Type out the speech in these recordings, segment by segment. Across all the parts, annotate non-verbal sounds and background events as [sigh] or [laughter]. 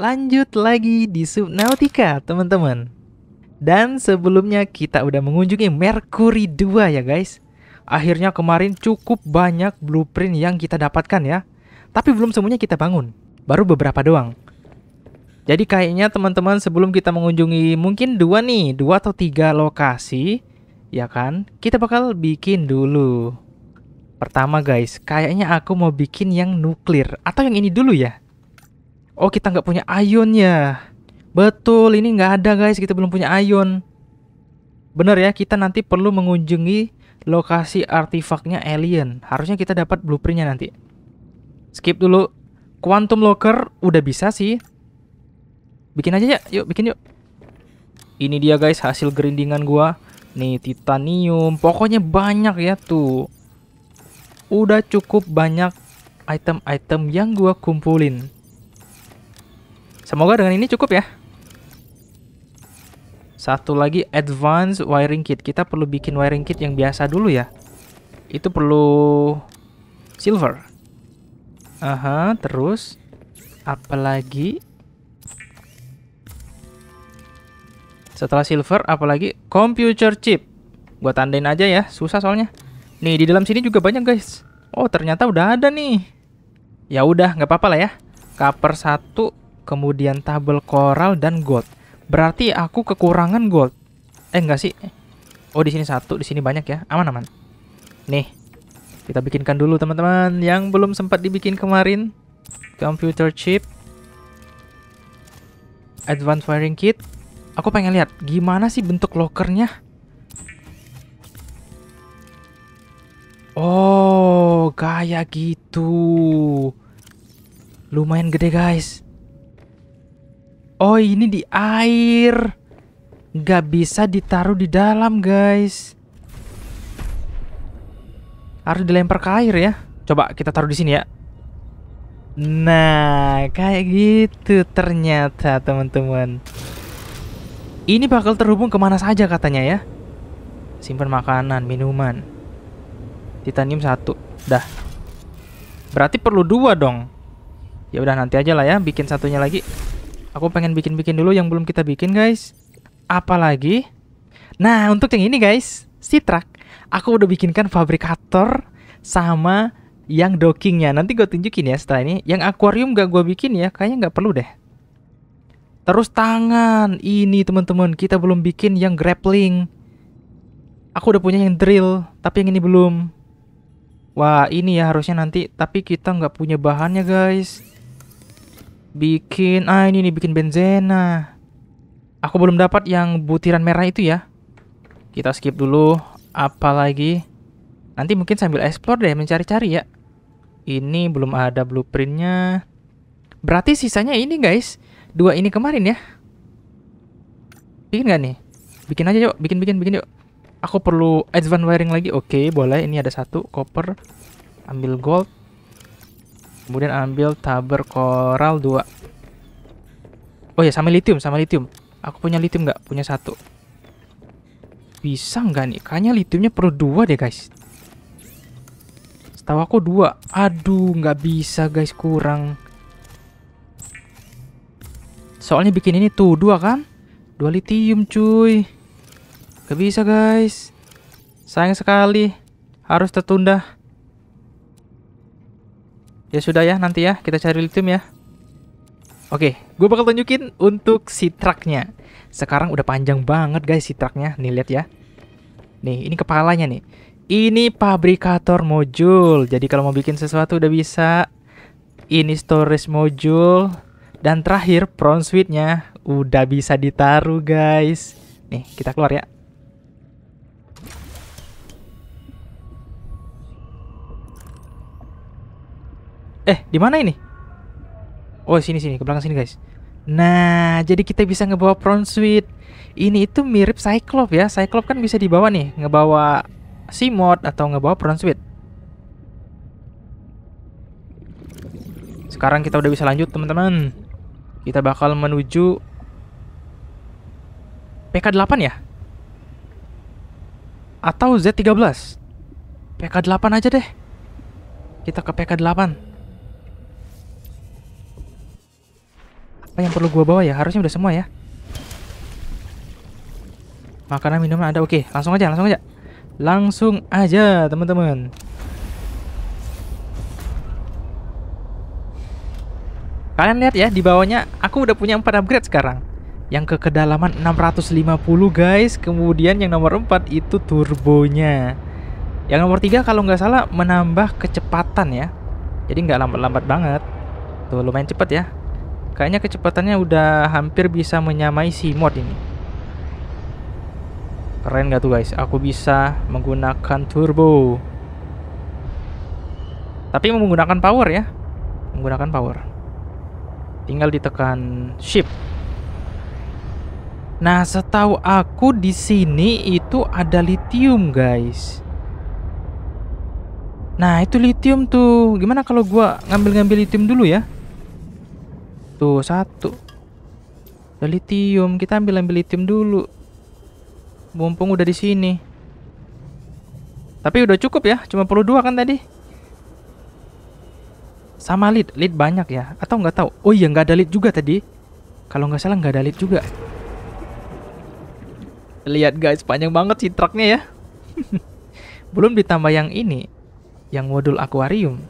lanjut lagi di Subnautica, teman-teman. Dan sebelumnya kita udah mengunjungi Mercury 2 ya guys. Akhirnya kemarin cukup banyak blueprint yang kita dapatkan ya. Tapi belum semuanya kita bangun, baru beberapa doang. Jadi kayaknya teman-teman sebelum kita mengunjungi mungkin dua nih, dua atau tiga lokasi, ya kan? Kita bakal bikin dulu. Pertama guys, kayaknya aku mau bikin yang nuklir atau yang ini dulu ya. Oh kita nggak punya ion ya. Betul, ini nggak ada guys, kita belum punya ion. Bener ya, kita nanti perlu mengunjungi lokasi artifaknya alien. Harusnya kita dapat blueprintnya nanti. Skip dulu. Quantum Locker udah bisa sih. Bikin aja ya, yuk bikin yuk. Ini dia guys hasil gerindingan gua. Nih titanium, pokoknya banyak ya tuh. Udah cukup banyak item-item yang gua kumpulin. Semoga dengan ini cukup ya. Satu lagi advance wiring kit. Kita perlu bikin wiring kit yang biasa dulu ya. Itu perlu silver. Aha, terus apalagi setelah silver apalagi computer chip. Gua tandain aja ya, susah soalnya. Nih, di dalam sini juga banyak, guys. Oh, ternyata udah ada nih. Ya udah, nggak apa-apa lah ya. Cover satu kemudian tabel koral dan gold. Berarti aku kekurangan gold. Eh enggak sih. Oh, di sini satu, di sini banyak ya. Aman-aman. Nih. Kita bikinkan dulu teman-teman yang belum sempat dibikin kemarin. Computer chip. Advanced firing kit. Aku pengen lihat gimana sih bentuk lokernya Oh, kayak gitu. Lumayan gede, guys. Oh ini di air Gak bisa ditaruh di dalam guys Harus dilempar ke air ya Coba kita taruh di sini ya Nah kayak gitu ternyata teman-teman Ini bakal terhubung kemana saja katanya ya Simpan makanan, minuman Titanium satu Dah Berarti perlu dua dong Ya udah nanti aja lah ya bikin satunya lagi Aku pengen bikin-bikin dulu yang belum kita bikin, guys. Apalagi? Nah, untuk yang ini, guys, si truk. Aku udah bikinkan fabrikator sama yang dockingnya. Nanti gue tunjukin ya setelah ini. Yang akuarium gak gue bikin ya, kayaknya nggak perlu deh. Terus tangan. Ini, teman-teman, kita belum bikin yang grappling. Aku udah punya yang drill, tapi yang ini belum. Wah, ini ya harusnya nanti. Tapi kita nggak punya bahannya, guys. Bikin, ah ini nih bikin benzena. Nah. Aku belum dapat yang butiran merah itu ya. Kita skip dulu. Apalagi nanti mungkin sambil explore deh mencari-cari ya. Ini belum ada blueprintnya. Berarti sisanya ini guys, dua ini kemarin ya. Bikin nggak nih? Bikin aja yuk, bikin bikin bikin yuk. Aku perlu advance wiring lagi. Oke, boleh. Ini ada satu koper. Ambil gold. Kemudian ambil taber koral 2. Oh ya, sama litium, sama litium. Aku punya litium nggak? Punya satu. Bisa nggak nih? Kayaknya litiumnya perlu dua deh, guys. Setahu aku dua. Aduh, nggak bisa, guys. Kurang. Soalnya bikin ini tuh dua kan? Dua litium, cuy. Gak bisa, guys. Sayang sekali. Harus tertunda. Ya sudah ya nanti ya kita cari lithium ya. Oke, gue bakal tunjukin untuk si truknya. Sekarang udah panjang banget guys si truknya. Nih lihat ya. Nih ini kepalanya nih. Ini fabrikator modul. Jadi kalau mau bikin sesuatu udah bisa. Ini storage modul. Dan terakhir, front switchnya udah bisa ditaruh guys. Nih, kita keluar ya. Eh, di mana ini? Oh, sini sini, ke belakang sini, guys. Nah, jadi kita bisa ngebawa front suite. Ini itu mirip cyclops ya. cyclops kan bisa dibawa nih, ngebawa si mod atau ngebawa front suite. Sekarang kita udah bisa lanjut, teman-teman. Kita bakal menuju PK8 ya? Atau Z13? PK8 aja deh. Kita ke PK8. Apa yang perlu gue bawa ya? Harusnya udah semua ya. Makanan minuman ada. Oke, langsung aja, langsung aja. Langsung aja, teman-teman. Kalian lihat ya di bawahnya aku udah punya 4 upgrade sekarang. Yang ke kedalaman 650 guys, kemudian yang nomor 4 itu turbonya. Yang nomor 3 kalau nggak salah menambah kecepatan ya. Jadi nggak lambat-lambat banget. Tuh lumayan cepet ya. Kayaknya kecepatannya udah hampir bisa menyamai si mod ini. Keren gak tuh guys? Aku bisa menggunakan turbo. Tapi menggunakan power ya. Menggunakan power. Tinggal ditekan shift. Nah, setahu aku di sini itu ada lithium, guys. Nah, itu lithium tuh. Gimana kalau gua ngambil-ngambil lithium dulu ya? Tuh, satu. Ada Kita ambil-ambil lithium dulu. Mumpung udah di sini. Tapi udah cukup ya. Cuma perlu dua kan tadi. Sama lead. Lead banyak ya. Atau nggak tahu. Oh iya, nggak ada lead juga tadi. Kalau nggak salah nggak ada lead juga. Lihat guys, panjang banget sih truknya ya. [laughs] Belum ditambah yang ini. Yang modul akuarium.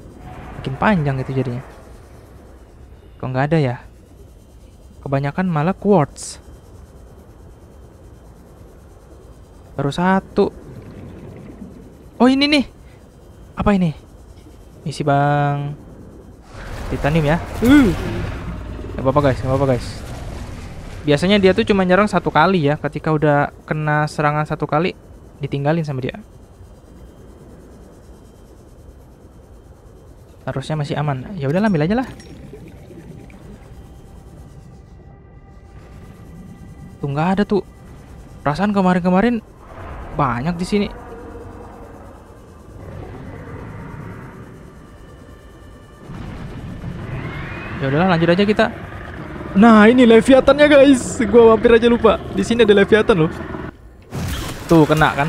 Makin panjang itu jadinya. Kok nggak ada ya? Kebanyakan malah quartz. Baru satu. Oh ini nih. Apa ini? Misi bang. Titanium ya. Uh. Gak apa-apa guys, gak apa-apa guys. Biasanya dia tuh cuma nyerang satu kali ya. Ketika udah kena serangan satu kali, ditinggalin sama dia. Harusnya masih aman. Ya udahlah, ambil aja lah. Tuh nggak ada tuh. Perasaan kemarin-kemarin banyak di sini. Ya udahlah lanjut aja kita. Nah, ini leviatannya guys. gue hampir aja lupa. Di sini ada leviatan loh. Tuh kena kan?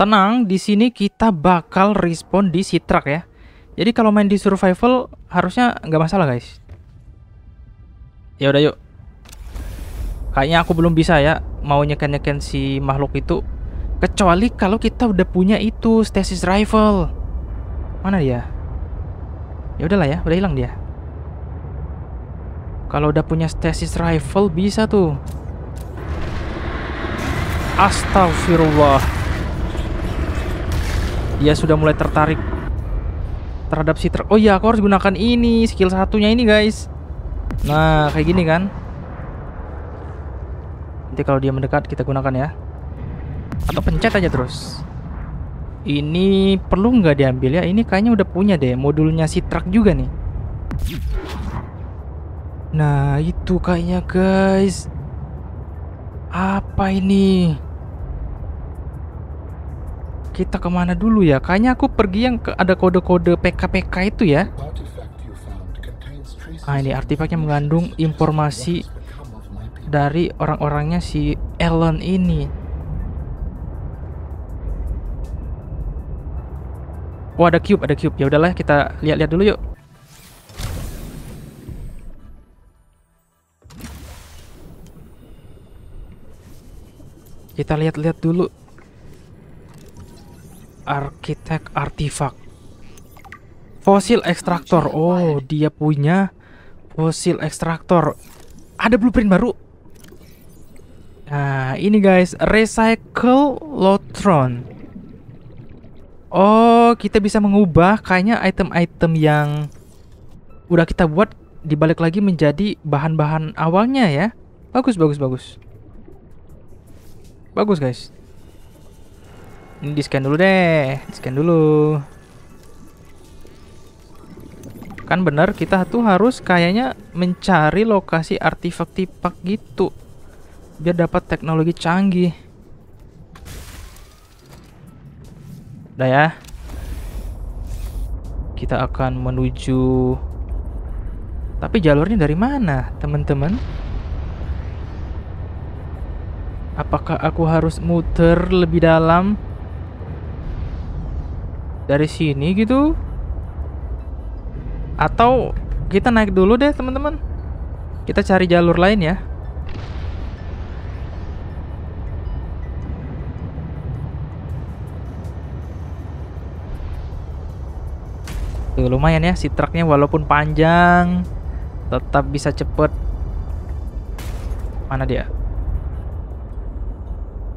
Tenang, di sini kita bakal respon di sitrak ya. Jadi kalau main di survival harusnya nggak masalah guys. Ya udah yuk. Kayaknya aku belum bisa ya mau nyeken-nyeken si makhluk itu. Kecuali kalau kita udah punya itu stasis rifle. Mana dia? Ya udahlah ya, udah hilang dia. Kalau udah punya stasis rifle bisa tuh. Astagfirullah. Dia sudah mulai tertarik terhadap si truk. Oh iya, aku harus gunakan ini, skill satunya ini, guys. Nah, kayak gini kan. Nanti kalau dia mendekat kita gunakan ya. Atau pencet aja terus. Ini perlu nggak diambil ya? Ini kayaknya udah punya deh modulnya si truk juga nih. Nah, itu kayaknya, guys. Apa ini? kita kemana dulu ya? Kayaknya aku pergi yang ke, ada kode-kode PKPK itu ya. Ah ini artefaknya mengandung informasi dari orang-orangnya si Ellen ini. Oh ada cube, ada cube. Ya udahlah kita lihat-lihat dulu yuk. Kita lihat-lihat dulu arsitek artifak. Fosil ekstraktor. Oh, ya? dia punya fosil ekstraktor. Ada blueprint baru. Nah, ini guys, recycle lotron. Oh, kita bisa mengubah kayaknya item-item yang udah kita buat dibalik lagi menjadi bahan-bahan awalnya ya. Bagus, bagus, bagus. Bagus, guys. Ini di scan dulu deh, di scan dulu. Kan bener kita tuh harus kayaknya mencari lokasi artefak tipak gitu. Biar dapat teknologi canggih. Udah ya. Kita akan menuju Tapi jalurnya dari mana, teman-teman? Apakah aku harus muter lebih dalam? dari sini gitu atau kita naik dulu deh teman-teman kita cari jalur lain ya Tuh, lumayan ya si truknya walaupun panjang tetap bisa cepet mana dia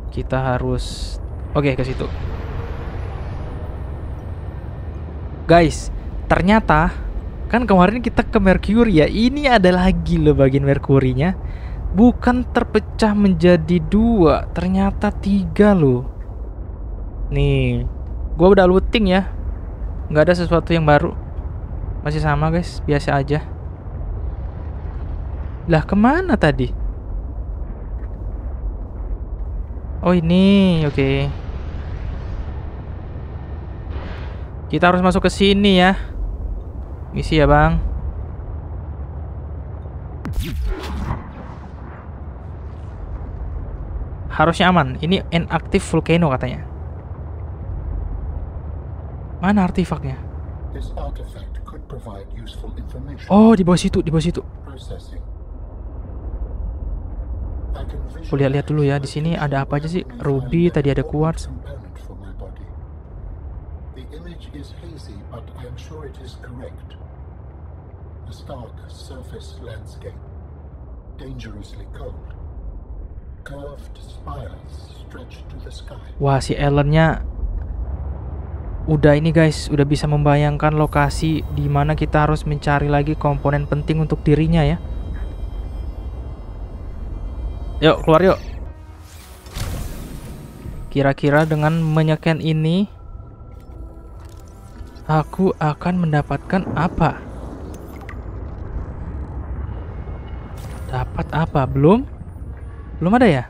kita harus oke okay, ke situ guys ternyata kan kemarin kita ke Mercury ya ini ada lagi loh bagian Merkurinya bukan terpecah menjadi dua ternyata tiga loh nih gua udah looting ya nggak ada sesuatu yang baru masih sama guys biasa aja lah kemana tadi oh ini oke okay. Kita harus masuk ke sini ya. Misi ya, Bang. Harusnya aman. Ini inactive volcano katanya. Mana artifaknya? Oh, di bawah situ, di bawah situ. Boleh lihat-lihat dulu ya. Di sini ada apa aja sih? Ruby, tadi ada quartz is hazy, but I am sure it is correct. A stark surface landscape, dangerously cold. Curved spires stretch to the sky. Wah, si Ellennya udah ini guys, udah bisa membayangkan lokasi di mana kita harus mencari lagi komponen penting untuk dirinya ya. Yuk, keluar yuk. Kira-kira dengan menyeken ini aku akan mendapatkan apa? Dapat apa? Belum? Belum ada ya?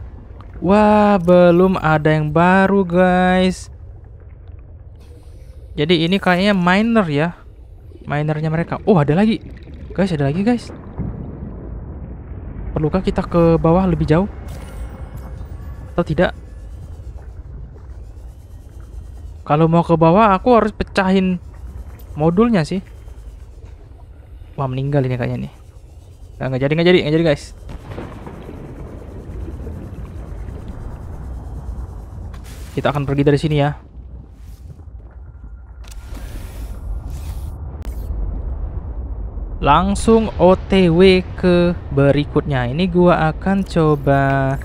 Wah, belum ada yang baru, guys. Jadi ini kayaknya miner ya. Minernya mereka. Oh, ada lagi. Guys, ada lagi, guys. Perlukah kita ke bawah lebih jauh? Atau tidak? Kalau mau ke bawah, aku harus pecahin modulnya sih wah meninggal ini kayaknya nih nah, nggak jadi nggak jadi nggak jadi guys kita akan pergi dari sini ya langsung OTW ke berikutnya ini gua akan coba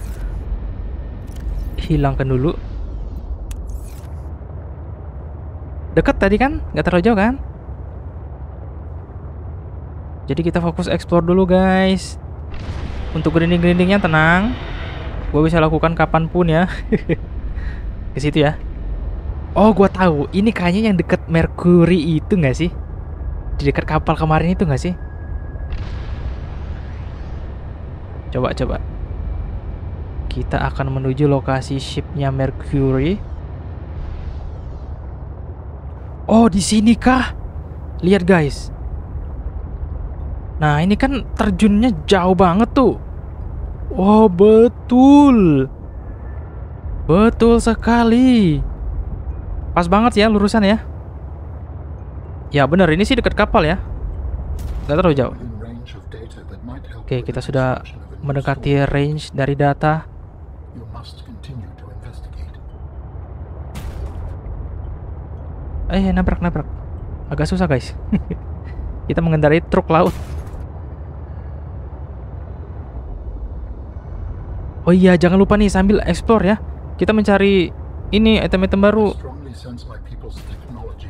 hilangkan dulu Deket tadi kan? Nggak terlalu jauh kan? Jadi kita fokus explore dulu guys. Untuk grinding-grindingnya tenang. Gue bisa lakukan kapanpun ya. [laughs] Ke situ ya. Oh, gue tahu. Ini kayaknya yang deket Mercury itu nggak sih? Di dekat kapal kemarin itu nggak sih? Coba, coba. Kita akan menuju lokasi shipnya Mercury. Oh, di sini kah? Lihat guys. Nah, ini kan terjunnya jauh banget tuh. Oh, betul. Betul sekali. Pas banget ya lurusan ya. Ya benar ini sih dekat kapal ya. Enggak terlalu jauh. Oke, kita sudah mendekati range dari data. Eh, nabrak, nabrak. Agak susah, guys. [laughs] Kita mengendarai truk laut. Oh iya, jangan lupa nih sambil explore ya. Kita mencari ini item-item baru.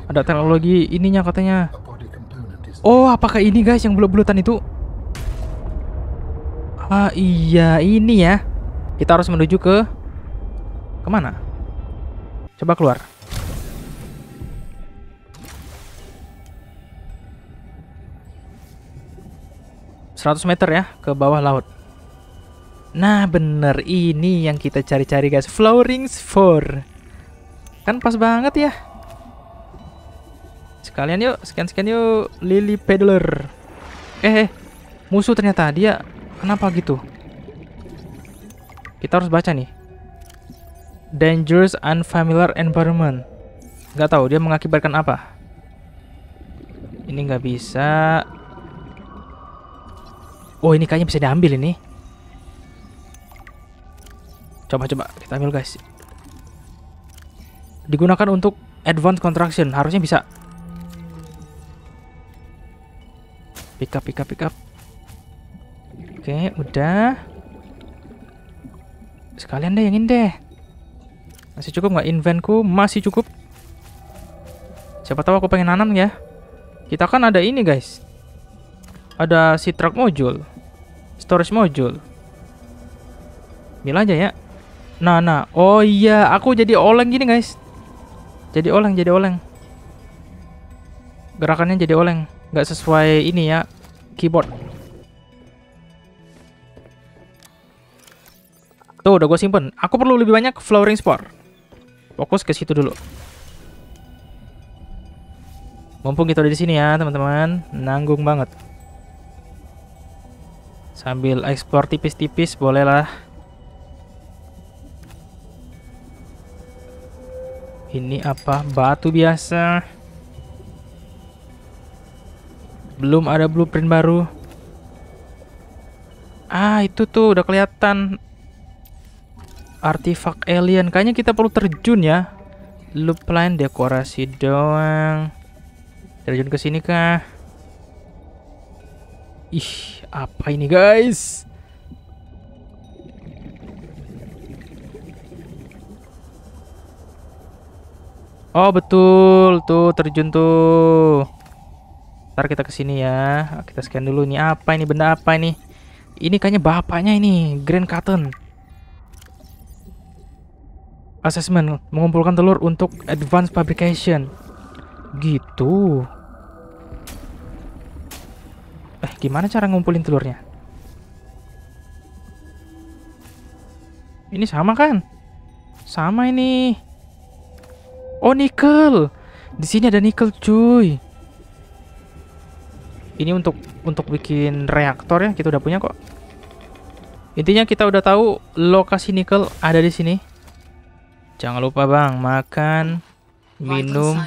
Ada teknologi ininya katanya. Oh, apakah ini guys yang bulat-bulatan itu? Ah iya, ini ya. Kita harus menuju ke kemana? Coba keluar. 100 meter ya ke bawah laut. Nah, bener ini yang kita cari-cari guys, Flowering 4. Kan pas banget ya. Sekalian yuk, scan-scan yuk Lily Peddler. Eh, eh, musuh ternyata dia kenapa gitu? Kita harus baca nih. Dangerous unfamiliar environment. Gak tahu dia mengakibatkan apa. Ini nggak bisa. Oh ini kayaknya bisa diambil ini. Coba-coba kita ambil guys. Digunakan untuk advanced contraction. Harusnya bisa. Pick up, pick up, pick up. Oke, udah. Sekalian deh yang ini deh. Masih cukup nggak inventku? Masih cukup. Siapa tahu aku pengen nanam ya. Kita kan ada ini guys. Ada si truk module. Storage module. Bilang aja ya. Nah, nah. Oh iya, aku jadi oleng gini, guys. Jadi oleng, jadi oleng. Gerakannya jadi oleng. Nggak sesuai ini ya, keyboard. Tuh, udah gue simpen. Aku perlu lebih banyak flowering spore. Fokus ke situ dulu. Mumpung kita udah di sini ya, teman-teman. Nanggung banget sambil ekspor tipis-tipis bolehlah ini apa batu biasa belum ada blueprint baru ah itu tuh udah kelihatan artefak alien kayaknya kita perlu terjun ya loop line dekorasi doang terjun ke sini kah Ih, apa ini guys? Oh betul tuh terjun tuh. Ntar kita kesini ya. Kita scan dulu nih apa ini benda apa ini. Ini kayaknya bapaknya ini Grand Cotton. Assessment mengumpulkan telur untuk Advance fabrication. Gitu. Eh, gimana cara ngumpulin telurnya? Ini sama kan? Sama ini. Oh, nikel. Di sini ada nikel, cuy. Ini untuk untuk bikin reaktor ya, kita udah punya kok. Intinya kita udah tahu lokasi nikel ada di sini. Jangan lupa, Bang, makan, minum.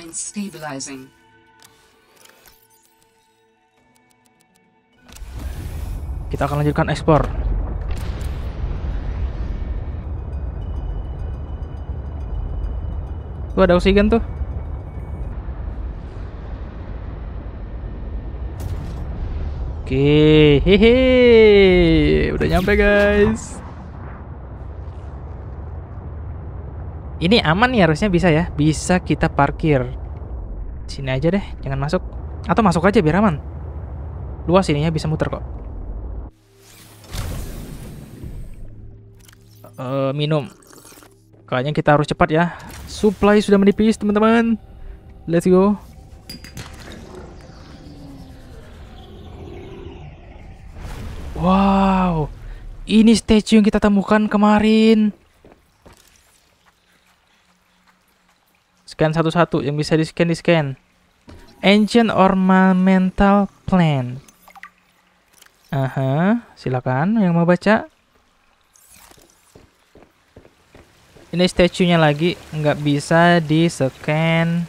Kita akan lanjutkan ekspor. Tuh ada oksigen tuh. Oke, hehe, udah nyampe guys. Ini aman ya harusnya bisa ya, bisa kita parkir. Sini aja deh, jangan masuk. Atau masuk aja biar aman. Luas ininya bisa muter kok. uh, minum. Kayaknya kita harus cepat ya. Supply sudah menipis, teman-teman. Let's go. Wow. Ini statue yang kita temukan kemarin. Scan satu-satu yang bisa di-scan di-scan. Ancient ornamental plant. Aha, silakan yang mau baca. Ini statue-nya lagi nggak bisa di scan.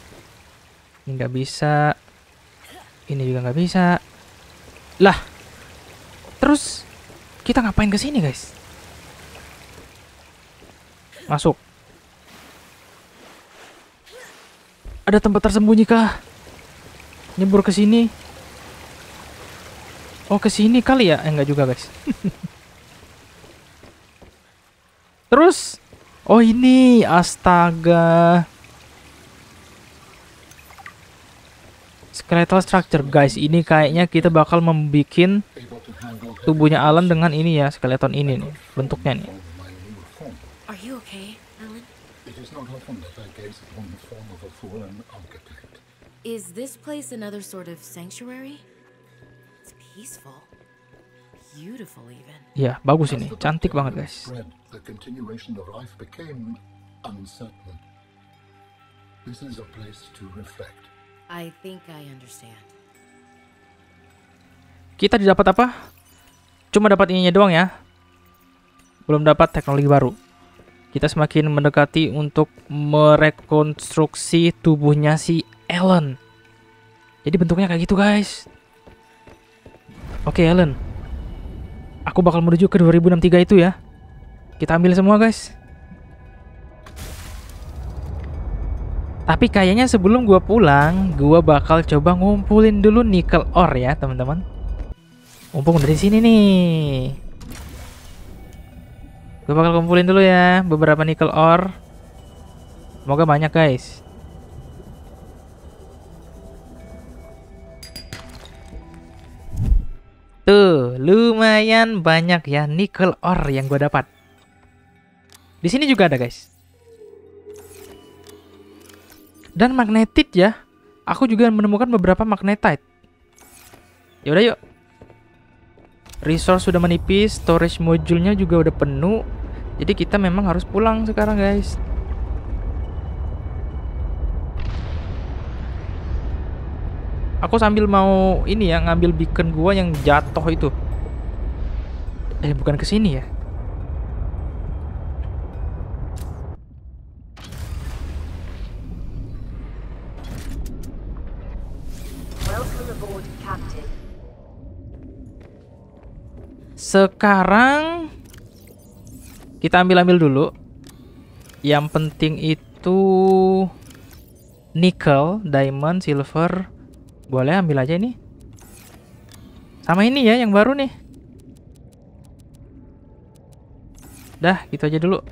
nggak bisa. Ini juga nggak bisa. Lah. Terus kita ngapain ke sini, guys? Masuk. Ada tempat tersembunyi kah? Nyebur ke sini. Oh, ke sini kali ya? Eh, enggak juga, guys. [laughs] Terus Oh ini, astaga. Skeletal structure, guys. Ini kayaknya kita bakal membuat tubuhnya Alan dengan ini ya, skeleton ini nih, bentuknya nih. Is this place another sort of sanctuary? It's peaceful. Ya, bagus ini. Cantik banget, guys. Kita didapat apa? Cuma dapat ininya doang ya. Belum dapat teknologi baru. Kita semakin mendekati untuk merekonstruksi tubuhnya si Ellen. Jadi bentuknya kayak gitu, guys. Oke, okay, Ellen. Aku bakal menuju ke 2063 itu ya. Kita ambil semua, guys. Tapi kayaknya sebelum gue pulang, gue bakal coba ngumpulin dulu nickel ore ya, teman-teman. Mumpung dari sini nih. Gue bakal kumpulin dulu ya beberapa nickel ore. Semoga banyak, guys. Tuh, lumayan banyak ya nickel ore yang gue dapat. Di sini juga ada, guys. Dan magnetit ya. Aku juga menemukan beberapa magnetite. Yaudah yuk. Resource sudah menipis, storage modulnya juga udah penuh. Jadi kita memang harus pulang sekarang, guys. Aku sambil mau ini ya ngambil beacon gua yang jatuh itu. Eh bukan ke sini ya. Sekarang kita ambil-ambil dulu. Yang penting itu nickel diamond, silver, boleh ambil aja ini. Sama ini ya yang baru nih. Dah, gitu aja dulu.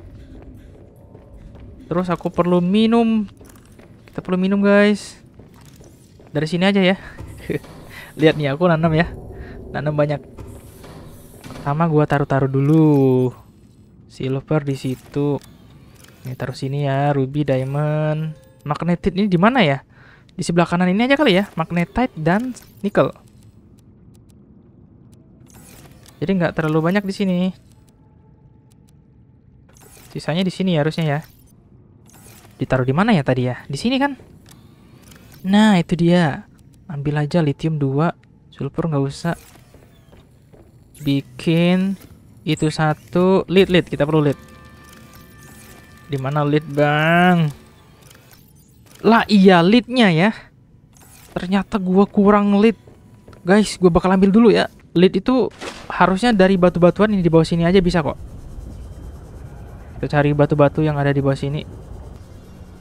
Terus aku perlu minum. Kita perlu minum, guys. Dari sini aja ya. [laughs] Lihat nih aku nanam ya. Nanam banyak. Pertama gua taruh-taruh dulu. Silver di situ. Ini taruh sini ya, ruby, diamond. Magnetit ini di mana ya? Di sebelah kanan ini aja kali ya, magnetite dan nikel. Jadi nggak terlalu banyak di sini. Sisanya di sini ya harusnya ya. Ditaruh di mana ya tadi ya? Di sini kan? Nah, itu dia. Ambil aja lithium 2, sulfur nggak usah. Bikin itu satu lead lead, kita perlu lead. Di mana lead, Bang? Lah iya leadnya ya Ternyata gue kurang lead Guys gue bakal ambil dulu ya Lead itu harusnya dari batu-batuan yang di bawah sini aja bisa kok Kita cari batu-batu yang ada di bawah sini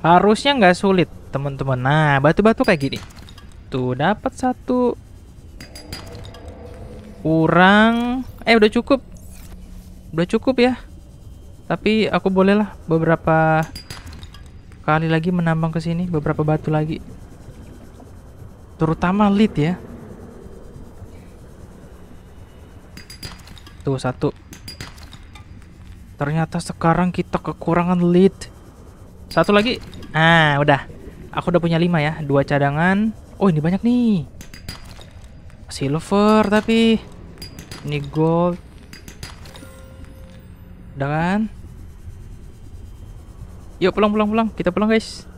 Harusnya nggak sulit teman-teman Nah batu-batu kayak gini Tuh dapat satu Kurang Eh udah cukup Udah cukup ya Tapi aku bolehlah beberapa sekali lagi menambang ke sini beberapa batu lagi terutama lead ya tuh satu ternyata sekarang kita kekurangan lead satu lagi ah udah aku udah punya lima ya dua cadangan oh ini banyak nih silver tapi ini gold udah kan Yuk pulang pulang pulang, kita pulang guys.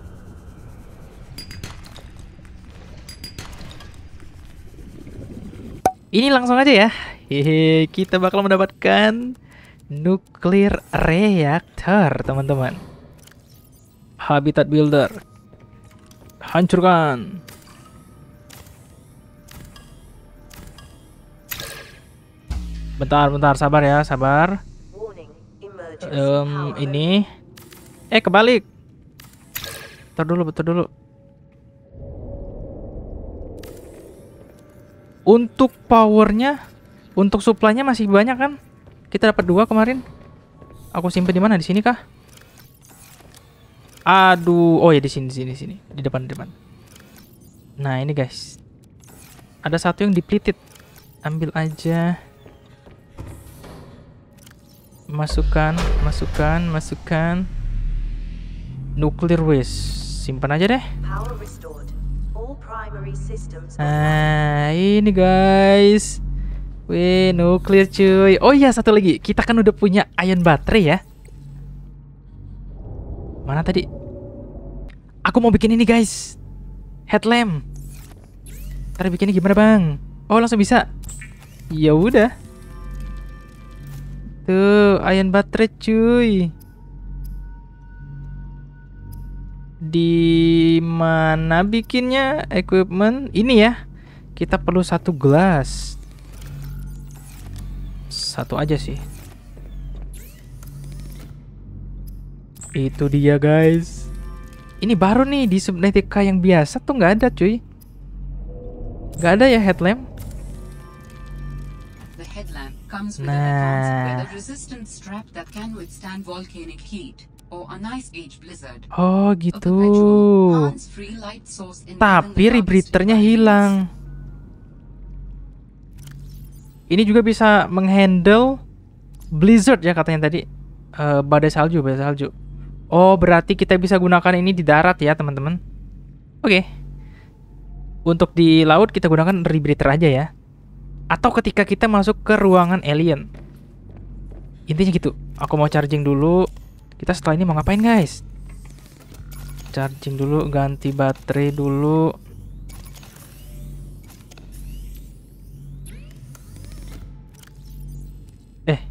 Ini langsung aja ya. Hehe, kita bakal mendapatkan Nuclear Reactor teman-teman. Habitat builder. Hancurkan. Bentar, bentar, sabar ya, sabar. Um, ini Eh kebalik. Bentar dulu, bentar dulu. Untuk powernya, untuk suplainya masih banyak kan? Kita dapat dua kemarin. Aku simpen di mana? Di sini kah? Aduh, oh ya di sini, di sini, di sini, di depan, di depan. Nah ini guys, ada satu yang depleted. Ambil aja. Masukkan, masukkan, masukkan. Nuclear waste. Simpan aja deh. Nah, ini guys. Wih, nuklir cuy. Oh iya, satu lagi. Kita kan udah punya ion baterai ya. Mana tadi? Aku mau bikin ini guys. Headlamp. ntar bikinnya gimana bang? Oh langsung bisa. Ya udah. Tuh, ion baterai cuy. di mana bikinnya equipment ini ya kita perlu satu gelas satu aja sih itu dia guys ini baru nih di subnetika yang biasa tuh nggak ada cuy nggak ada ya headlamp nah Oh gitu. Tapi rebreathernya hilang. Ini juga bisa menghandle blizzard ya katanya tadi. Uh, badai salju, badai salju. Oh, berarti kita bisa gunakan ini di darat ya, teman-teman. Oke. Okay. Untuk di laut kita gunakan rebreather aja ya. Atau ketika kita masuk ke ruangan alien. Intinya gitu. Aku mau charging dulu. Kita setelah ini mau ngapain guys? Charging dulu, ganti baterai dulu. Eh,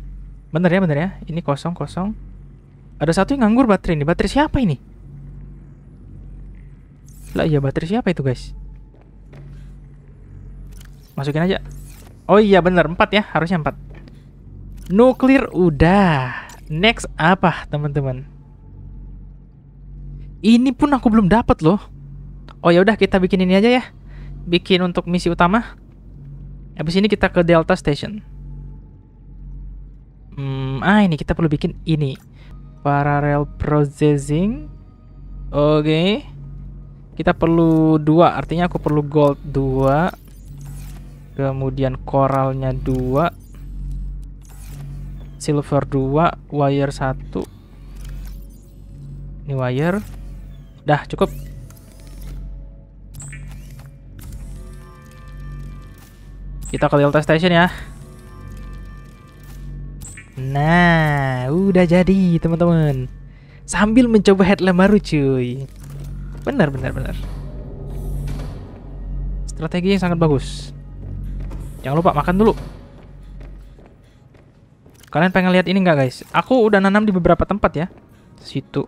bener ya bener ya. Ini kosong kosong. Ada satu yang nganggur baterai ini. Baterai siapa ini? Lah iya baterai siapa itu guys? Masukin aja. Oh iya bener, empat ya, harusnya empat. Nuklir udah Next apa, teman-teman? Ini pun aku belum dapat loh. Oh ya udah kita bikin ini aja ya. Bikin untuk misi utama. Habis ini kita ke Delta Station. Hmm, ah ini kita perlu bikin ini. Parallel processing. Oke. Okay. Kita perlu dua, artinya aku perlu gold dua. Kemudian koralnya dua silver 2 wire 1 ini wire dah cukup kita ke delta station ya nah udah jadi teman-teman sambil mencoba headlamp baru cuy benar benar benar strategi yang sangat bagus jangan lupa makan dulu Kalian pengen lihat ini nggak guys? Aku udah nanam di beberapa tempat ya. Situ.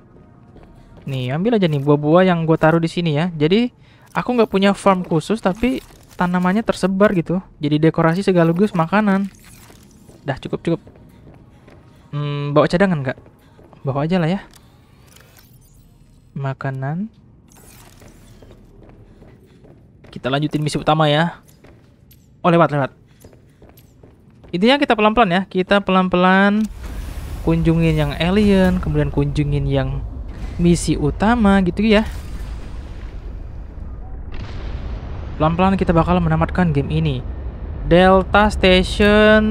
Nih, ambil aja nih buah-buah yang gue taruh di sini ya. Jadi, aku nggak punya farm khusus, tapi tanamannya tersebar gitu. Jadi dekorasi segalugus makanan. Dah, cukup-cukup. Hmm, bawa cadangan nggak? Bawa aja lah ya. Makanan. Kita lanjutin misi utama ya. Oh, lewat, lewat intinya kita pelan-pelan ya kita pelan-pelan kunjungin yang alien kemudian kunjungin yang misi utama gitu ya pelan-pelan kita bakal menamatkan game ini Delta Station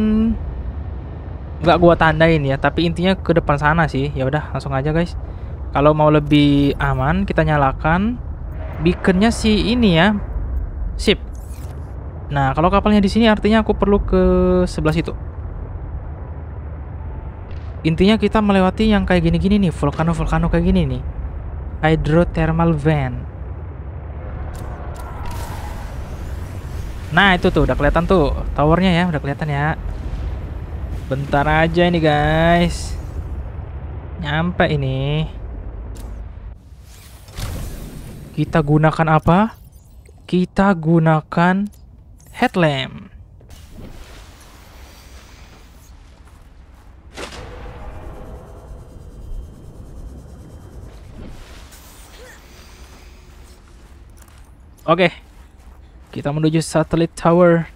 nggak gua tandain ya tapi intinya ke depan sana sih ya udah langsung aja guys kalau mau lebih aman kita nyalakan beaconnya si ini ya sip Nah, kalau kapalnya di sini artinya aku perlu ke sebelah situ. Intinya kita melewati yang kayak gini-gini nih, vulkano-vulkano kayak gini nih. Hydrothermal vent. Nah, itu tuh udah kelihatan tuh towernya ya, udah kelihatan ya. Bentar aja ini, guys. Nyampe ini. Kita gunakan apa? Kita gunakan headlamp. Oke, okay. kita menuju satelit tower.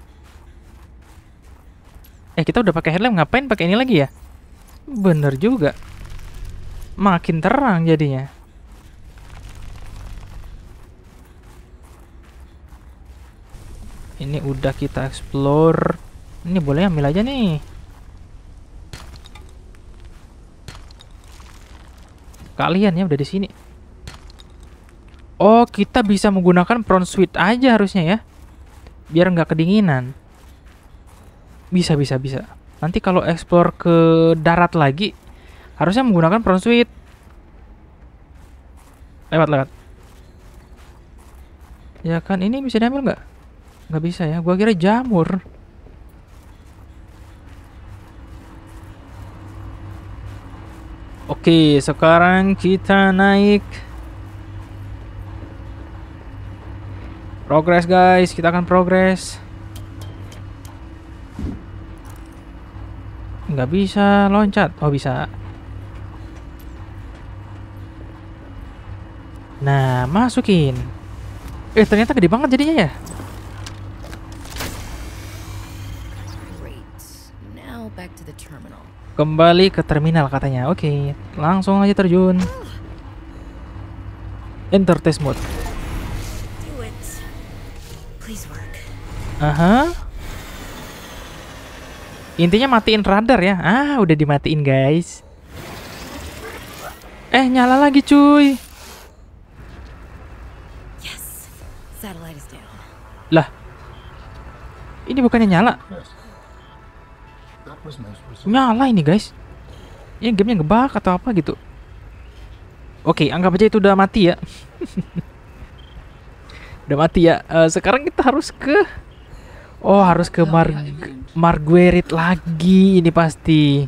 Eh, kita udah pakai headlamp, ngapain pakai ini lagi ya? Bener juga. Makin terang jadinya. ini udah kita explore ini boleh ambil aja nih kalian ya udah di sini oh kita bisa menggunakan prone switch aja harusnya ya biar nggak kedinginan bisa bisa bisa nanti kalau explore ke darat lagi harusnya menggunakan prone switch. lewat lewat ya kan ini bisa diambil nggak Nggak bisa ya. Gua kira jamur. Oke, sekarang kita naik. Progress guys, kita akan progress. Nggak bisa loncat. Oh, bisa. Nah, masukin. Eh, ternyata gede banget jadinya ya. Kembali ke terminal katanya. Oke, okay. langsung aja terjun. Enter test mode. Aha. Intinya matiin radar ya. Ah, udah dimatiin, guys. Eh, nyala lagi, cuy. Lah. Ini bukannya nyala. Nyala ini guys. Ini gamenya ngebak atau apa gitu. Oke, anggap aja itu udah mati ya. [laughs] udah mati ya. Uh, sekarang kita harus ke Oh, harus ke Mar Marguerite lagi ini pasti.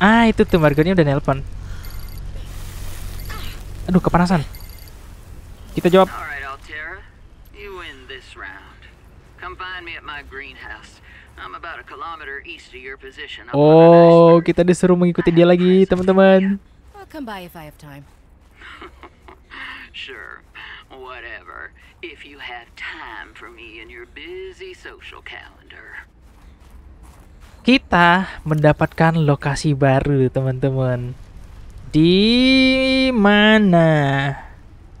Ah, itu tuh Marguerite udah nelpon. Aduh, kepanasan. Kita jawab. Oh, kita disuruh mengikuti dia lagi, teman-teman. Kita mendapatkan lokasi baru, teman-teman. Di mana?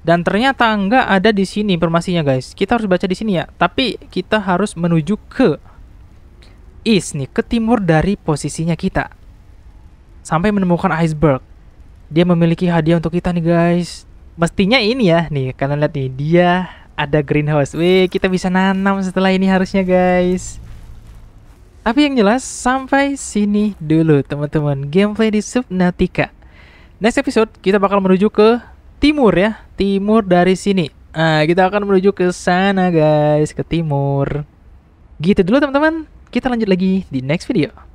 Dan ternyata nggak ada di sini informasinya, guys. Kita harus baca di sini ya. Tapi kita harus menuju ke east nih, ke timur dari posisinya kita. Sampai menemukan iceberg. Dia memiliki hadiah untuk kita nih guys. Mestinya ini ya, nih kalian lihat nih, dia ada greenhouse. Wih, kita bisa nanam setelah ini harusnya guys. Tapi yang jelas, sampai sini dulu teman-teman gameplay di Subnautica. Next episode, kita bakal menuju ke timur ya, timur dari sini. Nah, kita akan menuju ke sana guys, ke timur. Gitu dulu teman-teman. Kita lanjut lagi di next video.